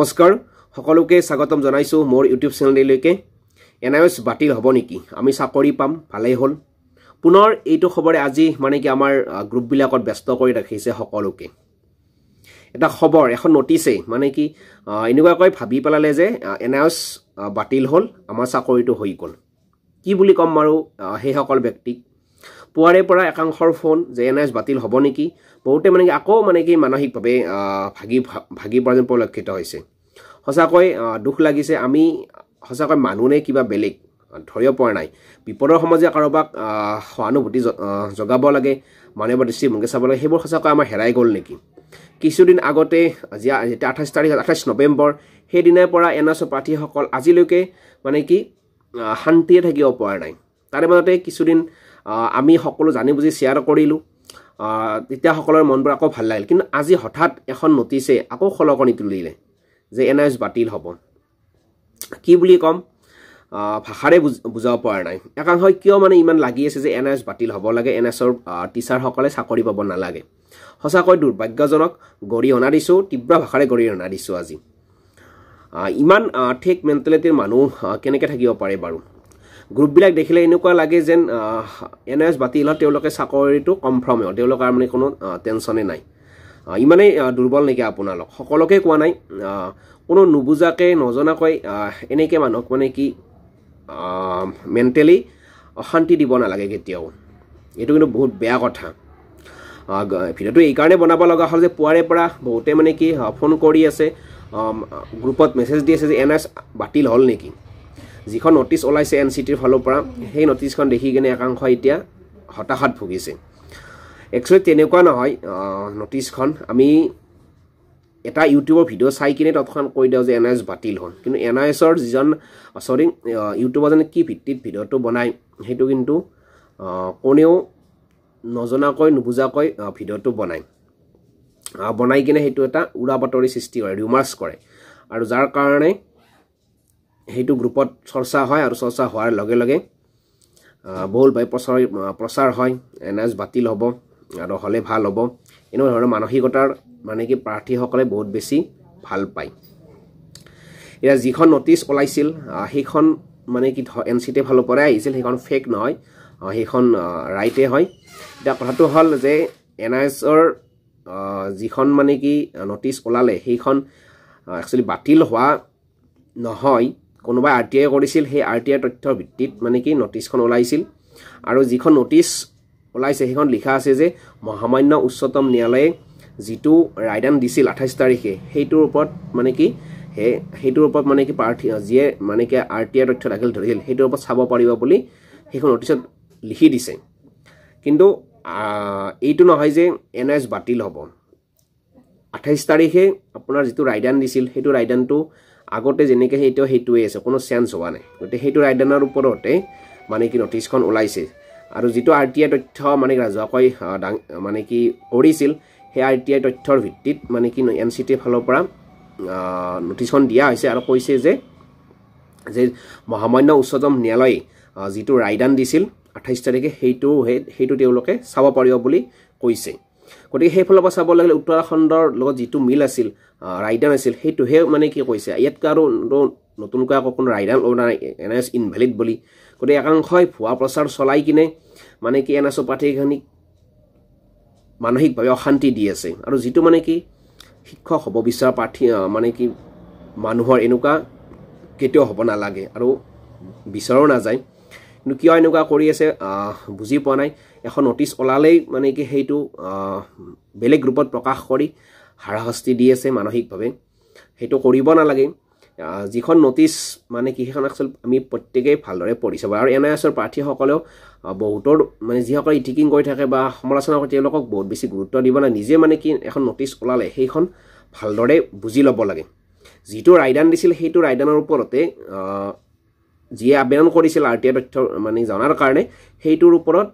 নমস্কাৰ সকলোকে স্বাগতম জনাইছোঁ মোৰ ইউটিউব চেনেললৈকে এন আই এছ বাতিল হ'ব নেকি আমি চাকৰি পাম ভালেই হ'ল পুনৰ এইটো খবৰে আজি মানে কি আমাৰ গ্ৰুপবিলাকত ব্যস্ত কৰি ৰাখিছে সকলোকে এটা খবৰ এখন নটিছেই মানে কি এনেকুৱাকৈ ভাবি পেলালে যে এন আই এছ বাতিল হ'ল আমাৰ চাকৰিটো হৈ গ'ল কি বুলি ক'ম বাৰু সেইসকল ব্যক্তিক পুৱাৰে পৰা একাংশৰ ফোন জে এন এছ বাতিল হ'ব নেকি বহুতে মানে কি আকৌ মানে কি মানসিকভাৱে ভাগি ভাগি পৰা যেন পৰিলক্ষিত হৈছে সঁচাকৈ দুখ লাগিছে আমি সঁচাকৈ মানুহ নে কিবা বেলেগ ধৰিব পৰা নাই বিপদৰ সময় যে কাৰোবাক সহানুভূতি জগাব লাগে মানুহৰ দৃষ্টিভংগী চাব লাগে সেইবোৰ সঁচাকৈ আমাৰ হেৰাই গ'ল নেকি কিছুদিন আগতে যেতিয়া আঠাইছ তাৰিখ আঠাইছ নৱেম্বৰ সেইদিনাৰ পৰা এন এছ অ' প্ৰাৰ্থীসকল আজিলৈকে মানে কি শান্তিয়ে থাকিব পৰা নাই তাৰে মাজতে কিছুদিন আমি সকলো জানি বুজি শ্বেয়াৰ কৰিলোঁ তেতিয়া সকলোৰে মনবোৰ আকৌ ভাল লাগিল কিন্তু আজি হঠাৎ এখন নটিছে আকৌ সলকনি তুলিলে যে এন আই এছ বাতিল হ'ব কি বুলি ক'ম ভাষাৰে বুজ বুজাব পৰা নাই একাংশই কিয় মানে ইমান লাগি আছে যে এন আই এছ বাতিল হ'ব লাগে এন এছৰ টিচাৰসকলে চাকৰি পাব নালাগে সঁচাকৈ দুৰ্ভাগ্যজনক গৰিহণা দিছোঁ তীব্ৰ ভাষাৰে গৰিহণা দিছোঁ আজি ইমান ঠিক মেণ্টেলিটিৰ মানুহ কেনেকৈ থাকিব পাৰে বাৰু গ্ৰুপবিলাক দেখিলে এনেকুৱা লাগে যেন এন এছ বাতিল হয় তেওঁলোকে চাকৰিটো হ'ল তেওঁলোকৰ মানে কোনো টেনশ্যনেই নাই ইমানেই দুৰ্বল নেকি আপোনালোক সকলোকে কোৱা নাই কোনো নুবুজাকৈ নজনাকৈ এনেকৈ মানুহক মানে কি মেণ্টেলি অশান্তি দিব নালাগে কেতিয়াও এইটো কিন্তু বহুত বেয়া কথা ভিডিঅ'টো এইকাৰণে বনাব লগা হ'ল যে পুৱাৰে পৰা বহুতে মানে কি ফোন কৰি আছে গ্ৰুপত মেছেজ দি আছে যে এন এছ বাতিল হ'ল নেকি যিখন নটিছ ওলাইছে এন চি টিৰ ফালৰ পৰা সেই নটিছখন দেখি কিনে একাংশ এতিয়া হতাশাত ভুগিছে একচুৱেলি তেনেকুৱা নহয় নটিছখন আমি এটা ইউটিউবৰ ভিডিঅ' চাই কিনে তৎক্ষণাত কৈ দিওঁ যে এন আই এছ বাতিল হ'ল কিন্তু এন আই এছৰ যিজন চৰি ইউটিউবৰজনে কি ভিত্তিত ভিডিঅ'টো বনায় সেইটো কিন্তু কোনেও নজনাকৈ নুবুজাকৈ ভিডিঅ'টো বনায় বনাই কিনে সেইটো এটা উৰা বাতৰি সৃষ্টি কৰে ৰিমাৰ্ছ কৰে আৰু যাৰ কাৰণে সেইটো গ্ৰুপত চৰ্চা হয় আৰু চৰ্চা হোৱাৰ লগে লগে বহুলভাৱে প্ৰচাৰ প্ৰচাৰ হয় এন এছ বাতিল হ'ব আৰু হ'লে ভাল হ'ব এনেকুৱা ধৰণৰ মানসিকতাৰ মানে কি প্ৰাৰ্থীসকলে বহুত বেছি ভাল পায় এতিয়া যিখন নটিছ ওলাইছিল সেইখন মানে কি এন চি টিৰ ফালৰ পৰাই আহিছিল সেইখন ফেক নহয় সেইখন ৰাইটে হয় এতিয়া কথাটো হ'ল যে এন আই এছৰ যিখন মানে কি নটিছ ওলালে সেইখন একচুৱেলি বাতিল হোৱা নহয় কোনোবাই আৰ টি আই কৰিছিল সেই আৰ টি আই তথ্যৰ ভিত্তিত মানে কি নটিছখন ওলাইছিল আৰু যিখন নটিছ ওলাইছে সেইখন লিখা আছে যে মহামান্য উচ্চতম ন্যায়ালয়ে যিটো ৰায়দান দিছিল আঠাইছ তাৰিখে সেইটোৰ ওপৰত মানে কি সেই সেইটোৰ ওপৰত মানে কি প্ৰাৰ্থী যিয়ে মানে কি আৰ টি আই তথ্য দাখিল ধৰিছিল সেইটোৰ ওপৰত চাব পাৰিব বুলি সেইখন নটিছত লিখি দিছে কিন্তু এইটো নহয় যে এন আই এছ বাতিল হ'ব আঠাইছ তাৰিখে আপোনাৰ যিটো ৰায়দান দিছিল সেইটো ৰায়দানটো আগতে যেনেকৈ এতিয়াও সেইটোৱেই আছে কোনো চেঞ্জ হোৱা নাই গতিকে সেইটো ৰাইডানৰ ওপৰতে মানে কি নটিছখন ওলাইছে আৰু যিটো আৰ টি আই তথ্য মানে কি ৰাজহুৱাকৈ মানে কি কৰিছিল সেই আৰ টি আই তথ্যৰ ভিত্তিত মানে কি এন চি টিৰ ফালৰ পৰা নটিছখন দিয়া হৈছে আৰু কৈছে যে যে মহামান্য উচ্চতম ন্যায়ালয়ে যিটো ৰায়দান দিছিল আঠাইছ তাৰিখে সেইটো সেইটো তেওঁলোকে চাব পাৰিব বুলি কৈছে গতিকে সেইফালৰ পৰা চাব লাগিলে উত্তৰাখণ্ডৰ লগত যিটো মিল আছিল ৰাইডান আছিল সেইটোহে মানে কি কৈছে ইয়াতকৈ আৰু নতুনকৈ আকৌ কোনো ৰাইডান ওলোৱা নাই এন এছ ইনভেলিড বুলি গতিকে একাংশই ভুৱা প্ৰচাৰ চলাই কিনে মানে কি এন এছ অ' পাৰ্টিখিনিক মানসিকভাৱে অশান্তি দি আছে আৰু যিটো মানে কি শিক্ষক হ'ব বিচৰা প্ৰাৰ্থী মানে কি মানুহৰ এনেকুৱা কেতিয়াও হ'ব নালাগে আৰু বিচাৰো নাযায় কিন্তু কিয় এনেকুৱা কৰি আছে বুজি পোৱা নাই এখন নটিছ ওলালেই মানে কি সেইটো বেলেগ ৰূপত প্ৰকাশ কৰি হাৰাশাস্তি দি আছে মানসিকভাৱে সেইটো কৰিব নালাগে যিখন ন'টিছ মানে কি সেইখন আচলতে আমি প্ৰত্যেকেই ভালদৰে পঢ়ি চাব আৰু এন আই এছৰ প্ৰাৰ্থীসকলেও বহুতৰ মানে যিসকলে ইটিকিং কৰি থাকে বা সমালোচনা কৰি তেওঁলোকক বহুত বেছি গুৰুত্ব দিব নালাগে নিজে মানে কি এখন ন'টিছ ওলালে সেইখন ভালদৰে বুজি ল'ব লাগে যিটো ৰায়দান দিছিল সেইটো ৰায়দানৰ ওপৰতে যিয়ে আবেদন কৰিছিল আৰ টি আই তথ্য মানে জনাৰ কাৰণে সেইটোৰ ওপৰত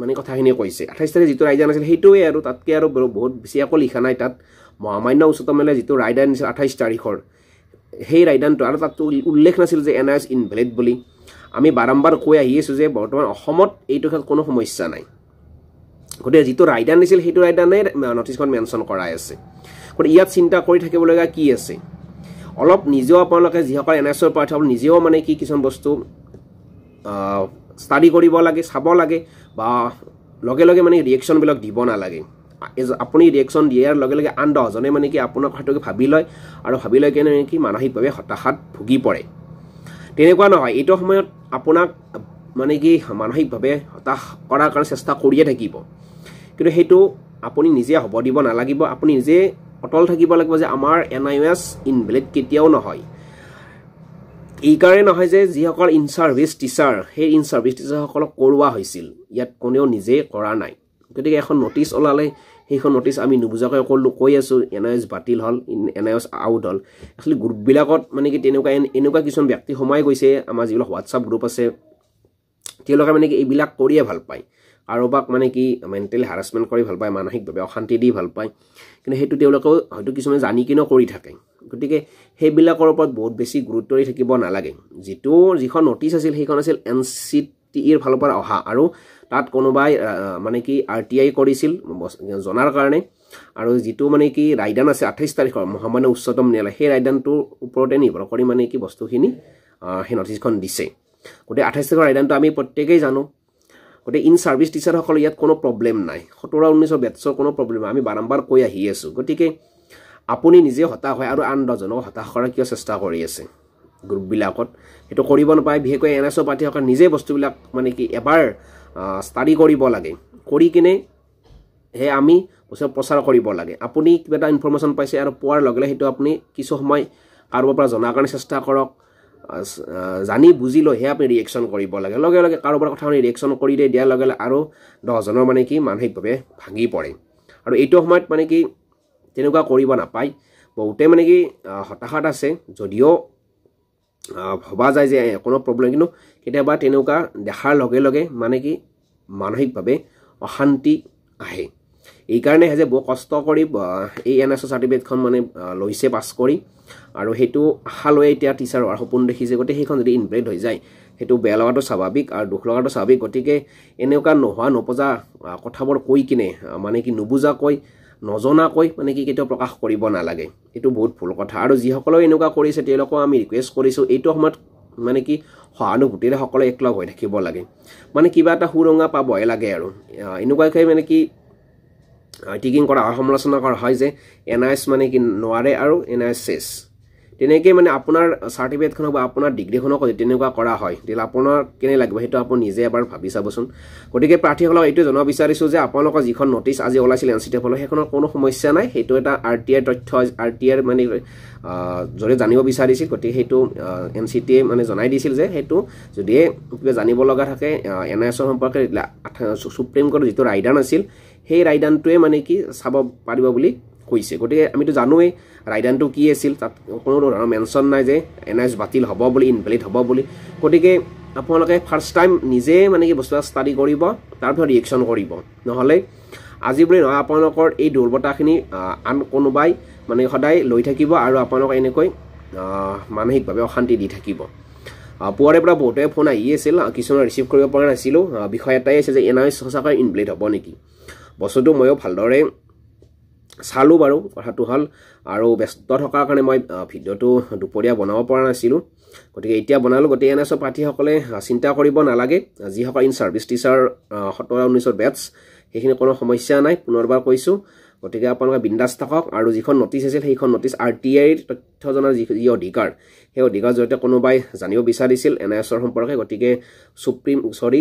মানে কথাখিনি কৈছে আঠাইছ তাৰিখে যিটো ৰায়দান আছিল সেইটোৱে আৰু তাতকৈ আৰু বহুত বেছি একো লিখা নাই তাত মহামান্য উচ্চতম ন্যায়ালয়ে যিটো ৰায়দান দিছিল আঠাইছ তাৰিখৰ সেই ৰায়দানটো আৰু তাতো উল্লেখ নাছিল যে এন আই এছ ইনভেলিড বুলি আমি বাৰম্বাৰ কৈ আহি আছোঁ যে বৰ্তমান অসমত এইটো ক্ষেত্ৰত কোনো সমস্যা নাই গতিকে যিটো ৰায়দান দিছিল সেইটো ৰায়দানে নটিছখন মেনশ্যন কৰাই আছে গতিকে ইয়াত চিন্তা কৰি থাকিবলগীয়া কি আছে অলপ নিজেও আপোনালোকে যিসকল এন এছ অ'ৰ প্ৰাৰ্থী হ'ব নিজেও মানে কি কিছুমান বস্তু ষ্টাডি কৰিব লাগে চাব লাগে বা লগে লগে মানে ৰিয়েকশ্যনবিলাক দিব নালাগে আপুনি ৰিয়েকশ্যন দিয়াৰ লগে লগে আন দহজনে মানে কি আপোনাৰ কথাটোকে ভাবি লয় আৰু ভাবি লৈ কেনে কি মানসিকভাৱে হতাশাত ভুগি পৰে তেনেকুৱা নহয় এইটো সময়ত আপোনাক মানে কি মানসিকভাৱে হতাশ কৰাৰ কাৰণে চেষ্টা কৰিয়ে থাকিব কিন্তু সেইটো আপুনি নিজে হ'ব দিব নালাগিব আপুনি নিজে অটল থাকিব লাগিব যে আমাৰ এন আই এছ ইনভেলিড কেতিয়াও নহয় এইকাৰণে নহয় যে যিসকল ইন চাৰ্ভিচ টিচাৰ সেই ইন চাৰ্ভিচ টিচাৰসকলক কৰোৱা হৈছিল ইয়াত কোনেও নিজে কৰা নাই গতিকে এখন ন'টিছ ওলালে সেইখন ন'টিছ আমি নুবুজাকৈ সকলো কৈ আছোঁ এন আই এছ বাতিল হ'ল এন আই এছ আউট হ'ল একচুৱেলি গ্ৰুপবিলাকত মানে কি তেনেকুৱা এনেকুৱা কিছুমান ব্যক্তি সোমাই গৈছে আমাৰ যিবিলাক হোৱাটছআপ গ্ৰুপ আছে তেওঁলোকে মানে কি এইবিলাক কৰিয়ে ভাল পায় কাৰোবাক মানে কি মেণ্টেলি হেৰাছমেণ্ট কৰি ভাল পায় মানসিকভাৱে অশান্তি দি ভাল পায় কিন্তু সেইটো তেওঁলোকেও হয়তো কিছুমানে জানি কিনেও কৰি থাকে গতিকে সেইবিলাকৰ ওপৰত বহুত বেছি গুৰুত্ব দি থাকিব নালাগে যিটো যিখন নটিচ আছিল সেইখন আছিল এন চি টি ইৰ ফালৰ পৰা অহা আৰু তাত কোনোবাই মানে কি আৰ টি আই কৰিছিল জনাৰ কাৰণে আৰু যিটো মানে কি ৰায়দান আছে আঠাইছ তাৰিখৰ মহামান্য উচ্চতম ন্যায়ালয় সেই ৰায়দানটোৰ ওপৰতে নিৰ্ভৰ কৰি মানে কি বস্তুখিনি সেই নটিচখন দিছে গতিকে আঠাইছ তাৰিখৰ ৰায়দানটো আমি প্ৰত্যেকেই জানো গতিকে ইন ছাৰ্ভিচ টিচাৰসকলৰ ইয়াত কোনো প্ৰব্লেম নাই সোতৰ ঊনৈছৰ বেটছৰ কোনো প্ৰব্লেম নাই আমি বাৰম্বাৰ কৈ আহি আছোঁ গতিকে আপুনি নিজে হতাশ হয় আৰু আন দহজনক হতাশ কৰাৰ কিয় চেষ্টা কৰি আছে গ্ৰুপবিলাকত সেইটো কৰিব নাপায় বিশেষকৈ এন এছ অ' পাৰ্টীসকলে নিজে বস্তুবিলাক মানে কি এবাৰ ষ্টাডি কৰিব লাগে কৰি কিনে সেই আমি বস্তু প্ৰচাৰ কৰিব লাগে আপুনি কিবা এটা ইনফৰ্মেশ্যন পাইছে আৰু পোৱাৰ লগে লগে সেইটো আপুনি কিছু সময় কাৰোবাৰ পৰা জনাৰ কাৰণে চেষ্টা কৰক জানি বুজি লৈহে আপুনি ৰিয়েকশ্যন কৰিব লাগে লগে লগে কাৰোবাৰ কথা আপুনি ৰিয়েকশ্যন কৰি দিয়ে দিয়াৰ লগে লগে আৰু দহজনৰ মানে কি মানসিকভাৱে ভাঙি পৰে আৰু এইটো সময়ত মানে কি তেনেকুৱা কৰিব নাপায় বহুতে মানে কি হতাশাত আছে যদিও ভবা যায় যে কোনো প্ৰব্লেম কিন্তু কেতিয়াবা তেনেকুৱা দেখাৰ লগে লগে মানে কি মানসিকভাৱে অশান্তি আহে এইকাৰণে সেই যে বৰ কষ্ট কৰি এই এন এছ অ' চাৰ্টিফিকেটখন মানে লৈছে পাছ কৰি আৰু সেইটো আশা লৈ এতিয়া টিচাৰৰ সপোন দেখিছে গতিকে সেইখন যদি ইনভেট হৈ যায় সেইটো বেয়া লগাটো স্বাভাৱিক আৰু দুখ লগাটো স্বাভাৱিক গতিকে এনেকুৱা নোহোৱা নপজা কথাবোৰ কৈ কিনে মানে কি নুবুজাকৈ নজনাকৈ মানে কি কেতিয়াও প্ৰকাশ কৰিব নালাগে এইটো বহুত ভুল কথা আৰু যিসকলেও এনেকুৱা কৰিছে তেওঁলোকক আমি ৰিকুৱেষ্ট কৰিছোঁ এইটো সময়ত মানে কি সহানুভূতিৰে সকলো একলগ হৈ থাকিব লাগে মানে কিবা এটা সুৰঙা পাবহে লাগে আৰু এনেকুৱাকৈ মানে কি টিকিং কৰা সমালোচনা কৰা হয় যে এন আই এছ মানে কি নোৱাৰে আৰু এন আই এছ এছ তেনেকৈ মানে আপোনাৰ চাৰ্টিফিকেটখনক বা আপোনাৰ ডিগ্ৰীখনক তেনেকুৱা কৰা হয় তেতিয়াহ'লে আপোনাৰ কেনে লাগিব সেইটো আপুনি নিজে এবাৰ ভাবি চাবচোন গতিকে প্ৰাৰ্থীসকলক এইটো জনাব বিচাৰিছোঁ যে আপোনালোকৰ যিখন নটিছ আজি ওলাইছিল এন চি টি এফলৈ সেইখনৰ কোনো সমস্যা নাই সেইটো এটা আৰ টি আইৰ তথ্য আৰ টি আইৰ মানে যদি জানিব বিচাৰিছিল গতিকে সেইটো এন চি টিয়ে মানে জনাই দিছিল যে সেইটো যদিয়ে জানিব লগা থাকে এন আই এছৰ সম্পৰ্কে সুপ্ৰিম কোৰ্টৰ যিটো ৰাইডাৰ আছিল সেই ৰায়দানটোৱে মানে কি চাব পাৰিব বুলি কৈছে গতিকে আমিতো জানোৱেই ৰায়দানটো কি আছিল তাত কোনো ধৰণৰ মেনশ্যন নাই যে এন আই এছ বাতিল হ'ব বুলি ইনভেলিড হ'ব বুলি গতিকে আপোনালোকে ফাৰ্ষ্ট টাইম নিজে মানে কি বস্তু এটা ষ্টাডি কৰিব তাৰপিছত ৰিয়েকশ্যন কৰিব নহ'লে আজি বুলি নহয় আপোনালোকৰ এই দুৰ্বলতাখিনি আন কোনোবাই মানে সদায় লৈ থাকিব আৰু আপোনালোকে এনেকৈ মানসিকভাৱে অশান্তি দি থাকিব পুৱাৰে পৰা বহুতে ফোন আহি আছিল কিছুমান ৰিচিভ কৰিব পৰা নাছিলোঁ বিষয় এটাই আছে যে এন আই এছ সঁচাকৈ ইনভেলিড হ'ব নেকি বস্তুটো ময়ো ভালদৰে চালোঁ বাৰু কথাটো হ'ল আৰু ব্যস্ত থকাৰ কাৰণে মই ভিডিঅ'টো দুপৰীয়া বনাব পৰা নাছিলোঁ গতিকে এতিয়া বনালোঁ গতিকে এন এছ অ' প্ৰাৰ্থীসকলে চিন্তা কৰিব নালাগে যিসকল ইন ছাৰ্ভিছ টিচাৰ সোতৰ ঊনৈছৰ বেটছ সেইখিনি কোনো সমস্যা নাই পুনৰবাৰ কৈছোঁ গতিকে আপোনালোকে বিন্দাস থাকক আৰু যিখন নটিচ আছিল সেইখন নটিচ আৰ টি আইৰ তথ্য জনাৰ যি যি অধিকাৰ সেই অধিকাৰ জৰিয়তে কোনোবাই জানিব বিচাৰিছিল এন আই এছৰ সম্পৰ্কে গতিকে সুপ্ৰিম চৰি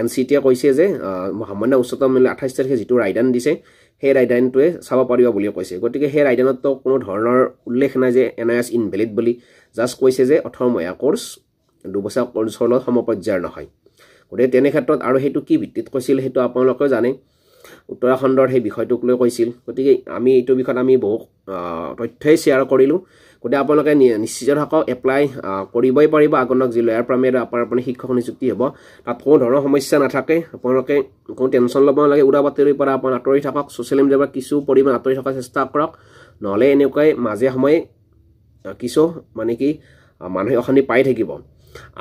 এন চি টিয়ে কৈছে যে সামান্য উচ্চতম মূল্য আঠাইছ তাৰিখে যিটো ৰায়দান দিছে সেই ৰায়দানটোৱে চাব পাৰিব বুলিও কৈছে গতিকে সেই ৰাইডানতো কোনো ধৰণৰ উল্লেখ নাই যে এন আই এছ ইনভেলিড বুলি জাষ্ট কৈছে যে অথমীয়া কৰ্চ দুবছৰ কৰ্চৰ লগত সমপৰ্যায়ৰ নহয় গতিকে তেনে ক্ষেত্ৰত আৰু সেইটো কি ভিত্তিত কৈছিল সেইটো আপোনালোকেও জানে উত্তৰাখণ্ডৰ সেই বিষয়টোক লৈ কৈছিল গতিকে আমি এইটো বিষয়ত আমি বহু তথ্যই শ্বেয়াৰ কৰিলোঁ গতিকে আপোনালোকে নিশ্চিত থাকক এপ্লাই কৰিবই পাৰিব আগন্তক যি লয়াৰ পাৰ্মিট আপোনাৰ আপুনি শিক্ষক নিযুক্তি হ'ব তাত কোনো ধৰণৰ সমস্যা নাথাকে আপোনালোকে কোনো টেনশ্যন ল'ব নালাগে উৰা বাতৰিৰ পৰা আপুনি আঁতৰি থাকক ছ'চিয়েল মিডিয়াৰ পৰা কিছু পৰিমাণ আঁতৰি থকাৰ চেষ্টা কৰক নহ'লে এনেকুৱাই মাজে সময়ে কিছু মানে কি মানুহে অশান্তি পাই থাকিব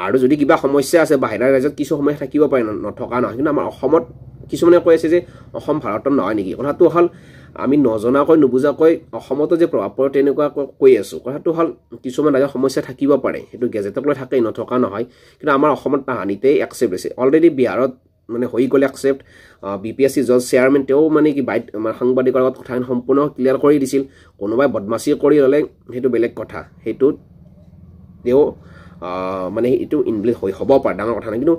আৰু যদি কিবা সমস্যা আছে বাহিৰা ৰাজ্যত কিছু সময় থাকিব পাৰে নথকা নহয় কিন্তু আমাৰ অসমত কিছুমানে কৈ আছে যে অসম ভাৰতৰ নহয় নেকি কথাটো হ'ল আমি নজনাকৈ নুবুজাকৈ অসমতো যে প্ৰভাৱ পৰে তেনেকুৱা কৈ আছোঁ কথাটো হ'ল কিছুমান ৰাজ্যত সমস্যা থাকিব পাৰে সেইটো গেজেটক লৈ থাকেই নথকা নহয় কিন্তু আমাৰ অসমত হানিতেই একচেপ্ট হৈছে অলৰেডি বিহাৰত মানে হৈ গ'লে except B P S C জজ চেয়াৰমেন তেওঁ মানে কি বাইট আমাৰ সাংবাদিকৰ লগত কথাখিনি সম্পূৰ্ণ ক্লিয়াৰ কৰি দিছিল কোনোবাই বদমাচি কৰি ল'লে সেইটো বেলেগ কথা সেইটো তেওঁ মানে এইটো ইনভ্লিট হৈ হ'ব পাৰে ডাঙৰ কথা নাই কিন্তু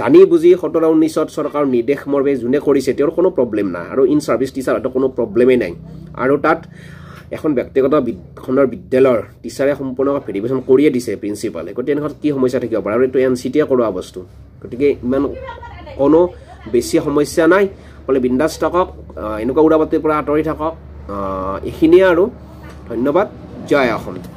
জানি বুজি সোতৰ ঊনৈছত চৰকাৰৰ নিৰ্দেশ মৰ্মে যোনে কৰিছে তেওঁৰ কোনো প্ৰব্লেম নাই আৰু ইন চাৰ্ভিছ হয়তো কোনো প্ৰব্লেমেই নাই আৰু তাত এখন ব্যক্তিগত বিখনৰ বিদ্যালয়ৰ টিচাৰে সম্পূৰ্ণ ভেৰিফিকেশ্যন কৰিয়ে দিছে প্ৰিন্সিপালে গতিকে এনেকুৱা কি সমস্যা থাকিব পাৰে আৰু এইটো এন চি টিয়ে কৰোৱা বস্তু গতিকে ইমান কোনো বেছি সমস্যা নাই বোলে বিন্দাস থাকক এনেকুৱা উৰাবাতিৰ পৰা আঁতৰি থাকক এইখিনিয়ে আৰু ধন্যবাদ জয় অসম